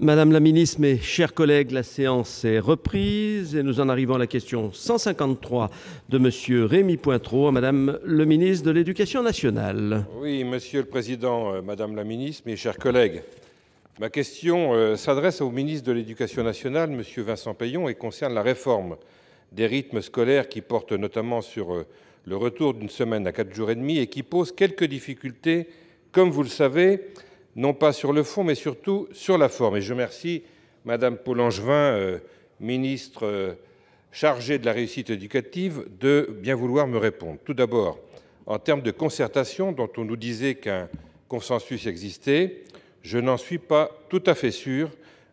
Madame la ministre, mes chers collègues, la séance est reprise et nous en arrivons à la question 153 de Monsieur Rémi Pointreau, à Madame le ministre de l'Éducation nationale. Oui, Monsieur le Président, euh, Madame la ministre, mes chers collègues, ma question euh, s'adresse au ministre de l'Éducation nationale, Monsieur Vincent Payon, et concerne la réforme des rythmes scolaires qui porte notamment sur euh, le retour d'une semaine à quatre jours et demi et qui pose quelques difficultés, comme vous le savez, non pas sur le fond, mais surtout sur la forme. Et je remercie Madame Paul euh, ministre euh, chargée de la réussite éducative, de bien vouloir me répondre. Tout d'abord, en termes de concertation, dont on nous disait qu'un consensus existait, je n'en suis pas tout à fait sûr.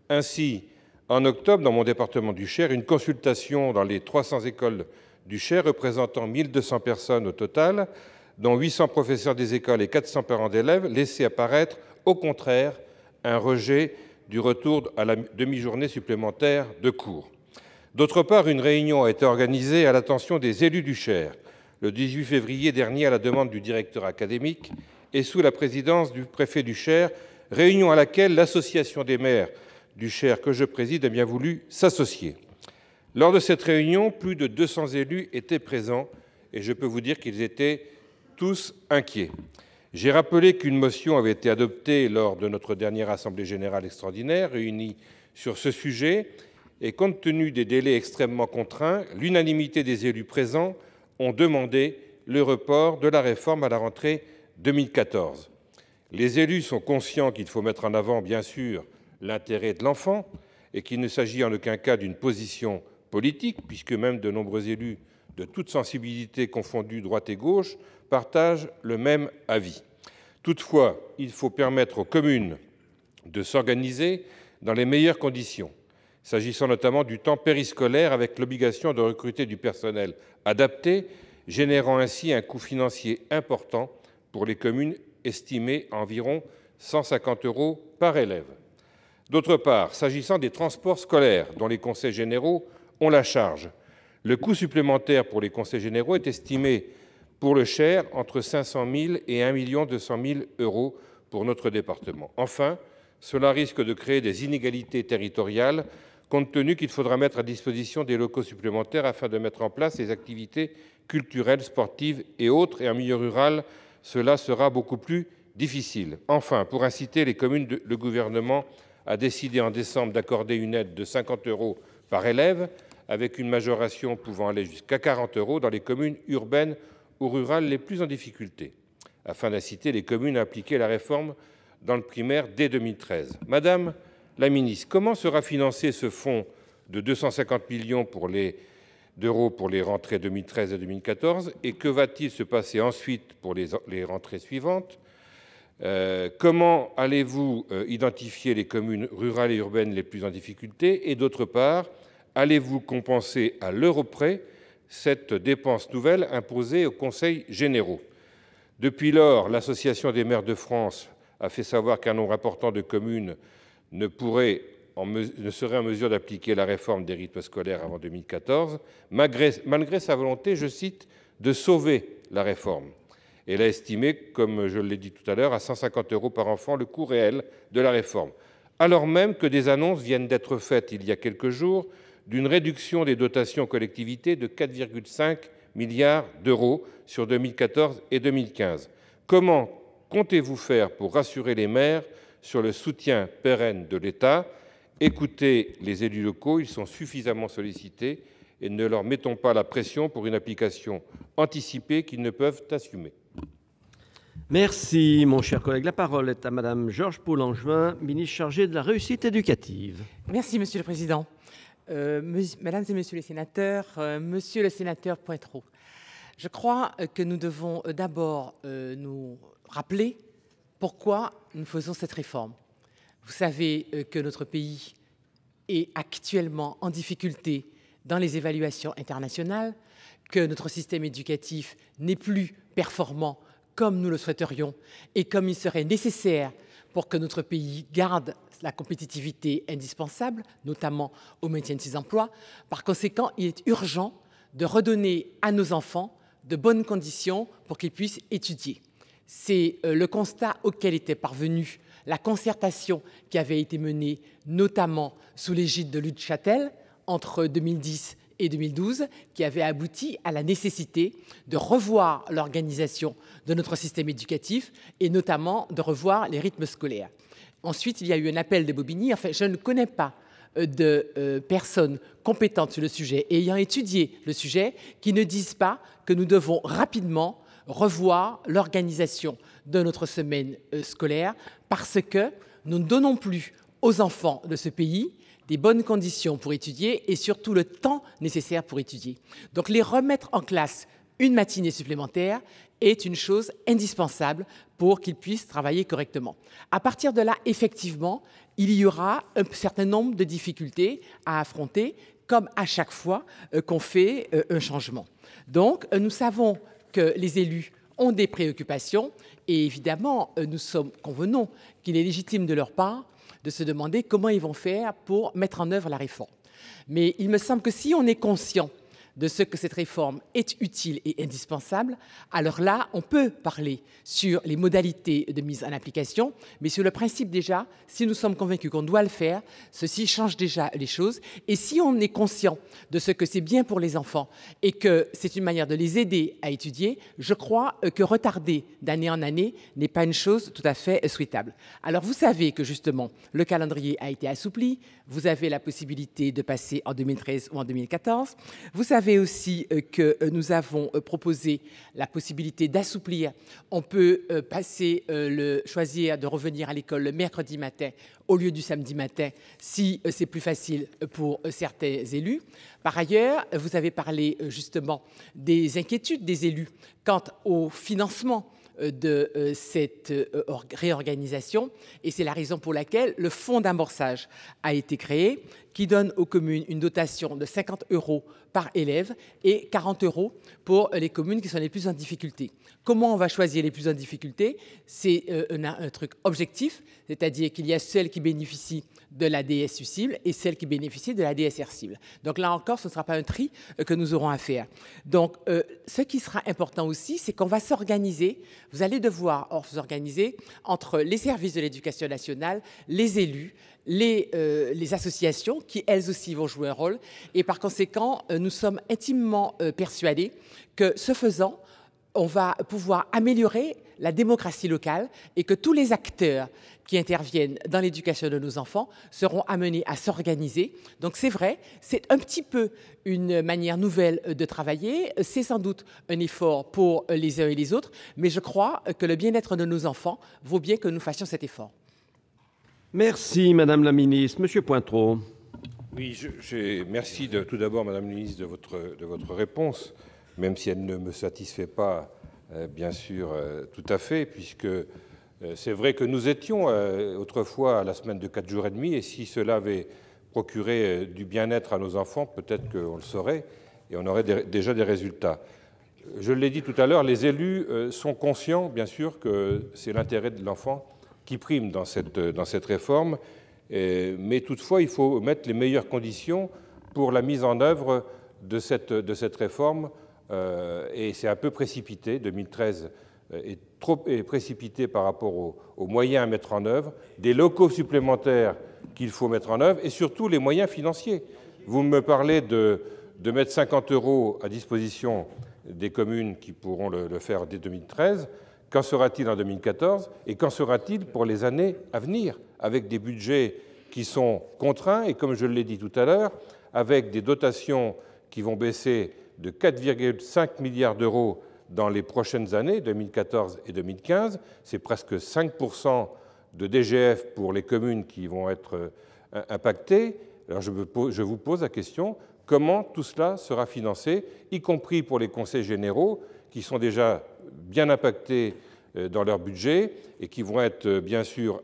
Ainsi, en octobre, dans mon département du Cher, une consultation dans les 300 écoles du Cher, représentant 1200 personnes au total, dont 800 professeurs des écoles et 400 parents d'élèves, laissait apparaître au contraire un rejet du retour à la demi-journée supplémentaire de cours. D'autre part, une réunion a été organisée à l'attention des élus du Cher le 18 février dernier à la demande du directeur académique et sous la présidence du préfet du Cher, réunion à laquelle l'association des maires du Cher que je préside a bien voulu s'associer. Lors de cette réunion, plus de 200 élus étaient présents et je peux vous dire qu'ils étaient tous inquiets. J'ai rappelé qu'une motion avait été adoptée lors de notre dernière Assemblée générale extraordinaire réunie sur ce sujet et compte tenu des délais extrêmement contraints, l'unanimité des élus présents ont demandé le report de la réforme à la rentrée 2014. Les élus sont conscients qu'il faut mettre en avant, bien sûr, l'intérêt de l'enfant et qu'il ne s'agit en aucun cas d'une position politique, puisque même de nombreux élus de toute sensibilité confondue droite et gauche, partagent le même avis. Toutefois, il faut permettre aux communes de s'organiser dans les meilleures conditions, s'agissant notamment du temps périscolaire avec l'obligation de recruter du personnel adapté, générant ainsi un coût financier important pour les communes estimé à environ 150 euros par élève. D'autre part, s'agissant des transports scolaires dont les conseils généraux ont la charge, le coût supplémentaire pour les conseils généraux est estimé pour le Cher entre 500 000 et 1 200 000 euros pour notre département. Enfin, cela risque de créer des inégalités territoriales, compte tenu qu'il faudra mettre à disposition des locaux supplémentaires afin de mettre en place des activités culturelles, sportives et autres. Et en milieu rural, cela sera beaucoup plus difficile. Enfin, pour inciter les communes, le gouvernement a décidé en décembre d'accorder une aide de 50 euros par élève avec une majoration pouvant aller jusqu'à 40 euros dans les communes urbaines ou rurales les plus en difficulté, afin d'inciter les communes à appliquer la réforme dans le primaire dès 2013. Madame la ministre, comment sera financé ce fonds de 250 millions d'euros pour les rentrées 2013 et 2014 et que va-t-il se passer ensuite pour les, rentrées suivantes euh, comment allez-vous euh, identifier les communes rurales et urbaines les plus en difficulté Et d'autre part, allez-vous compenser à l'euro près cette dépense nouvelle imposée aux conseils généraux Depuis lors, l'Association des maires de France a fait savoir qu'un nombre important de communes ne, serait en mesure d'appliquer la réforme des rythmes scolaires avant 2014, malgré sa volonté, je cite, de sauver la réforme. Elle a estimé, comme je l'ai dit tout à l'heure, à 150 euros par enfant le coût réel de la réforme alors même que des annonces viennent d'être faites il y a quelques jours d'une réduction des dotations collectivités de 4,5 milliards d'euros sur 2014 et 2015. Comment comptez-vous faire pour rassurer les maires sur le soutien pérenne de l'État Écoutez les élus locaux, ils sont suffisamment sollicités et ne leur mettons pas la pression pour une application anticipée qu'ils ne peuvent assumer. Merci, mon cher collègue. La parole est à Madame Georges Paul-Angevin, ministre chargée de la réussite éducative. Merci, Monsieur le Président. Euh, mesdames et Messieurs les sénateurs, euh, Monsieur le sénateur Poitrou, je crois euh, que nous devons d'abord nous rappeler pourquoi nous faisons cette réforme. Vous savez que notre pays est actuellement en difficulté dans les évaluations internationales, que notre système éducatif n'est plus performant comme nous le souhaiterions et comme il serait nécessaire pour que notre pays garde la compétitivité indispensable, notamment au maintien de ses emplois. Par conséquent, il est urgent de redonner à nos enfants de bonnes conditions pour qu'ils puissent étudier. C'est euh, le constat auquel était parvenue la concertation qui avait été menée notamment sous l'égide de Luc Châtel entre 2010 et et 2012 qui avait abouti à la nécessité de revoir l'organisation de notre système éducatif et notamment de revoir les rythmes scolaires. Ensuite, il y a eu un appel de Bobigny. Enfin, je ne connais pas euh, de euh, personnes compétentes sur le sujet ayant étudié le sujet qui ne disent pas que nous devons rapidement revoir l'organisation de notre semaine euh, scolaire parce que nous ne donnons plus aux enfants de ce pays des bonnes conditions pour étudier et surtout le temps nécessaire pour étudier. Donc les remettre en classe une matinée supplémentaire est une chose indispensable pour qu'ils puissent travailler correctement. À partir de là, effectivement, il y aura un certain nombre de difficultés à affronter, comme à chaque fois euh, qu'on fait euh, un changement. Donc, euh, nous savons que les élus ont des préoccupations et évidemment, nous sommes, convenons qu'il est légitime de leur part de se demander comment ils vont faire pour mettre en œuvre la réforme. Mais il me semble que si on est conscient de ce que cette réforme est utile et indispensable, alors là, on peut parler sur les modalités de mise en application, mais sur le principe déjà, si nous sommes convaincus qu'on doit le faire, ceci change déjà les choses. Et si on est conscient de ce que c'est bien pour les enfants et que c'est une manière de les aider à étudier, je crois que retarder d'année en année n'est pas une chose tout à fait souhaitable. Alors vous savez que justement, le calendrier a été assoupli, vous avez la possibilité de passer en 2013 ou en 2014, vous savez savez aussi euh, que euh, nous avons euh, proposé la possibilité d'assouplir. On peut passer le choisir de revenir à l'école le mercredi matin au lieu du samedi matin si c'est plus facile pour certains élus. Par ailleurs, vous avez parlé justement des inquiétudes des élus quant au financement de cette réorganisation et c'est la raison pour laquelle le fonds d'amorçage a été créé qui donne aux communes une dotation de 50 euros par élève et 40 euros pour les communes qui sont les plus en difficulté. Comment on va choisir les plus en difficulté C'est euh, un, truc objectif, c'est-à-dire qu'il y a celles qui bénéficient de la DSU cible et celles qui bénéficient de la DSR cible. Donc là encore, ce ne sera pas un tri euh, que nous aurons à faire. Donc euh, ce qui sera important aussi, c'est qu'on va s'organiser. Vous allez devoir or, vous organiser entre les services de l'éducation nationale, les élus, euh, les, associations qui, elles aussi, vont jouer un rôle. Et par conséquent, euh, nous sommes intimement euh, persuadés que, ce faisant, on va pouvoir améliorer la démocratie locale et que tous les acteurs qui interviennent dans l'éducation de nos enfants seront amenés à s'organiser. Donc c'est vrai, c'est un petit peu une manière nouvelle de travailler, c'est sans doute un effort pour les uns et les autres, mais je crois que le bien-être de nos enfants vaut bien que nous fassions cet effort. Merci, Madame la Ministre. Monsieur Pointreau. Oui, merci de, tout d'abord, Madame la Ministre, de votre, de votre réponse, même si elle ne me satisfait pas, euh, bien sûr, euh, tout à fait, puisque euh, c'est vrai que nous étions autrefois à la semaine de 4 jours et demi, et si cela avait procuré du bien-être à nos enfants, peut-être qu'on le saurait et on aurait déjà des résultats. Je l'ai dit tout à l'heure, les élus sont conscients, bien sûr, que c'est l'intérêt de l'enfant qui prime dans cette, dans cette réforme, mais toutefois il faut mettre les meilleures conditions pour la mise en œuvre de cette, de cette réforme, euh, et c'est un peu précipité, 2013 est trop est précipité par rapport aux, moyens à mettre en œuvre, des locaux supplémentaires qu'il faut mettre en œuvre, et surtout les moyens financiers. Vous me parlez de, de mettre 50 euros à disposition des communes qui pourront le, le faire dès 2013. Qu'en sera-t-il en 2014 et qu'en sera-t-il pour les années à venir, avec des budgets qui sont contraints et, comme je l'ai dit tout à l'heure, avec des dotations qui vont baisser de 4,5 milliards d'euros dans les prochaines années, 2014 et 2015. C'est presque 5% de DGF pour les communes qui vont être euh, impactées. Alors je, je vous pose la question, comment tout cela sera financé, y compris pour les conseils généraux qui sont déjà bien impactés euh, dans leur budget et qui vont être euh, bien sûr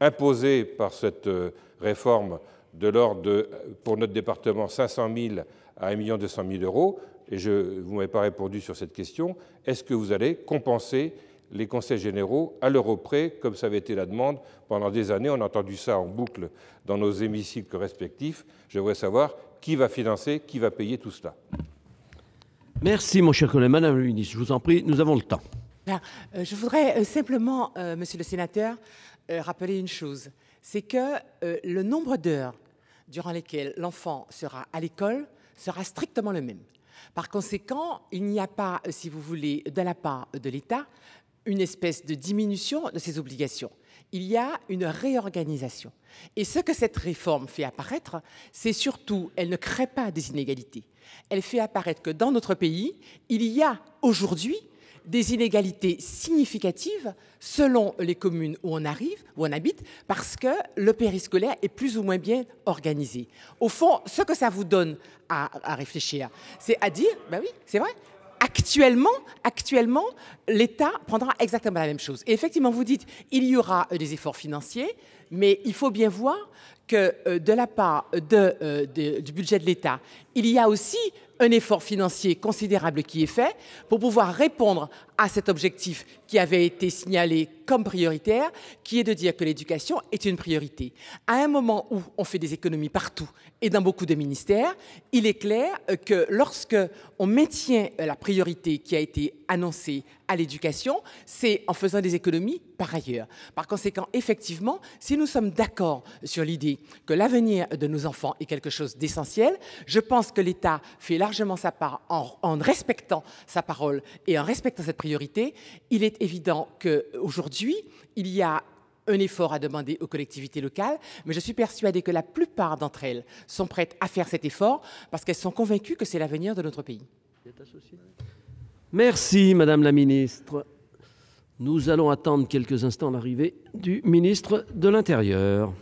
imposés par cette euh, réforme de l'ordre de, pour notre département, 500 000 à 1 200 000 euros. Et je, vous ne m'avez pas répondu sur cette question. Est-ce que vous allez compenser les conseils généraux à l'euro près, comme ça avait été la demande pendant des années. On a entendu ça en boucle dans nos hémicycles respectifs. Je voudrais savoir qui va financer, qui va payer tout cela. Merci, mon cher collègue. Madame ministre, je vous en prie, nous avons le temps. Euh, je voudrais euh, simplement, euh, monsieur le sénateur, rappeler une chose c'est que le nombre d'heures durant lesquelles l'enfant sera à l'école sera strictement le même. Par conséquent, il n'y a pas, si vous voulez, de la part de l'État, une espèce de diminution de ses obligations il y a une réorganisation. Et ce que cette réforme fait apparaître, c'est surtout, elle ne crée pas des inégalités. Elle fait apparaître que dans notre pays, il y a aujourd'hui des inégalités significatives selon les communes où on arrive, où on habite, parce que le périscolaire est plus ou moins bien organisé. Au fond, ce que ça vous donne à, à réfléchir, c'est à dire, ben oui, c'est vrai, actuellement, actuellement, l'État prendra exactement la même chose. Et effectivement, vous dites, il y aura des efforts financiers, mais il faut bien voir que euh, de la part euh, du budget de l'État, il y a aussi un effort financier considérable qui est fait pour pouvoir répondre à cet objectif qui avait été signalé comme prioritaire, qui est de dire que l'éducation est une priorité. À un moment où on fait des économies partout et dans beaucoup de ministères, il est clair euh, que lorsque on maintient la priorité qui a été annoncée à l'éducation, c'est en faisant des économies par ailleurs. Par conséquent, effectivement, si nous sommes d'accord sur l'idée que l'avenir de nos enfants est quelque chose d'essentiel, je pense que l'État fait largement sa part en, en, respectant sa parole et en respectant cette priorité. Il est évident qu'aujourd'hui, il y a un effort à demander aux collectivités locales, mais je suis persuadée que la plupart d'entre elles sont prêtes à faire cet effort parce qu'elles sont convaincues que c'est l'avenir de notre pays. Merci, Madame la Ministre. Nous allons attendre quelques instants l'arrivée du ministre de l'Intérieur.